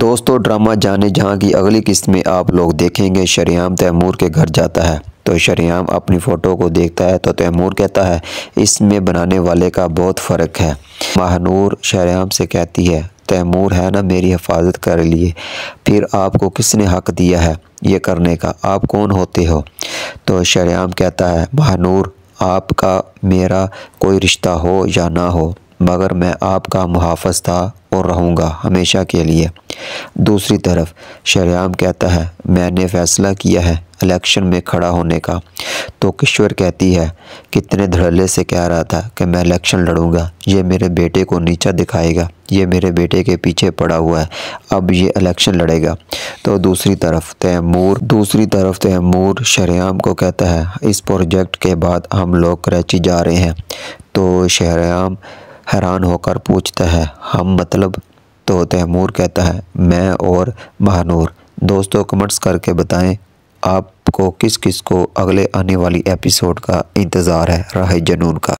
दोस्तों ड्रामा जाने जहाँ की अगली किस्त में आप लोग देखेंगे शरियाम तैमूर के घर जाता है तो शरियाम अपनी फ़ोटो को देखता है तो तैमूर कहता है इसमें बनाने वाले का बहुत फ़र्क है महानूर शरियाम से कहती है तैमूर है ना मेरी हिफाजत कर लिए फिर आपको किसने हक दिया है ये करने का आप कौन होते हो तो शरियाम कहता है महानूर आपका मेरा कोई रिश्ता हो या ना हो मगर मैं आपका मुहाफ़ था और रहूँगा हमेशा के लिए दूसरी तरफ शरियाम कहता है मैंने फ़ैसला किया है इलेक्शन में खड़ा होने का तो किश्वर कहती है कितने धड़ल्ले से कह रहा था कि मैं इलेक्शन लड़ूंगा ये मेरे बेटे को नीचा दिखाएगा ये मेरे बेटे के पीछे पड़ा हुआ है अब ये इलेक्शन लड़ेगा तो दूसरी तरफ तैमूर दूसरी तरफ तैमूर शरियाम को कहता है इस प्रोजेक्ट के बाद हम लोग कराची जा रहे हैं तो शहरयाम हैरान होकर पूछता है हम मतलब तो तैमूर कहता है मैं और महानूर दोस्तों कमेंट्स करके बताएं आपको किस किस को अगले आने वाली एपिसोड का इंतज़ार है राह जनून का